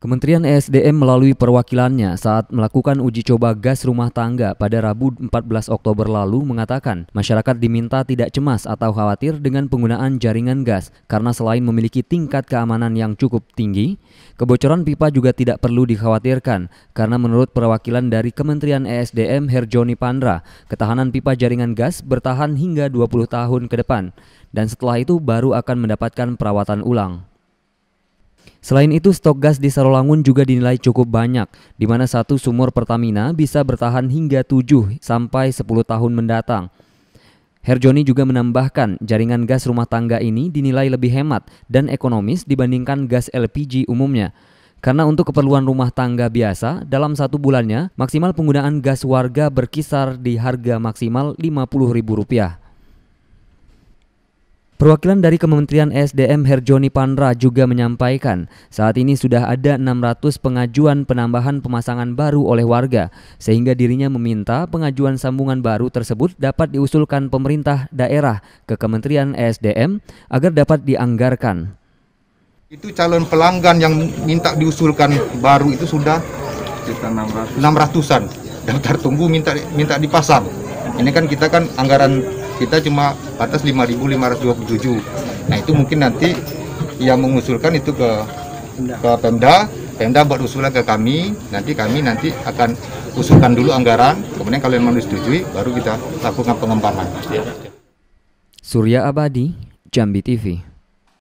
Kementerian ESDM melalui perwakilannya saat melakukan uji coba gas rumah tangga pada Rabu 14 Oktober lalu mengatakan masyarakat diminta tidak cemas atau khawatir dengan penggunaan jaringan gas karena selain memiliki tingkat keamanan yang cukup tinggi, kebocoran pipa juga tidak perlu dikhawatirkan karena menurut perwakilan dari Kementerian ESDM Herjoni Pandra, ketahanan pipa jaringan gas bertahan hingga 20 tahun ke depan dan setelah itu baru akan mendapatkan perawatan ulang. Selain itu, stok gas di Sarolangun juga dinilai cukup banyak, di mana satu sumur Pertamina bisa bertahan hingga 7 sampai 10 tahun mendatang. Herjoni juga menambahkan, jaringan gas rumah tangga ini dinilai lebih hemat dan ekonomis dibandingkan gas LPG umumnya. Karena untuk keperluan rumah tangga biasa, dalam satu bulannya, maksimal penggunaan gas warga berkisar di harga maksimal Rp50.000. Perwakilan dari Kementerian SDM Herjoni Pandra juga menyampaikan, saat ini sudah ada 600 pengajuan penambahan pemasangan baru oleh warga, sehingga dirinya meminta pengajuan sambungan baru tersebut dapat diusulkan pemerintah daerah ke Kementerian SDM agar dapat dianggarkan. Itu calon pelanggan yang minta diusulkan baru itu sudah 600-an. Daftar tunggu minta minta dipasang. Ini kan kita kan anggaran kita cuma batas 5.527 nah itu mungkin nanti yang mengusulkan itu ke ke Pemda Pemda buat usulan ke kami nanti kami nanti akan usulkan dulu anggaran kemudian kalau memang disetujui baru kita lakukan pengembangan Surya Abadi Jambi TV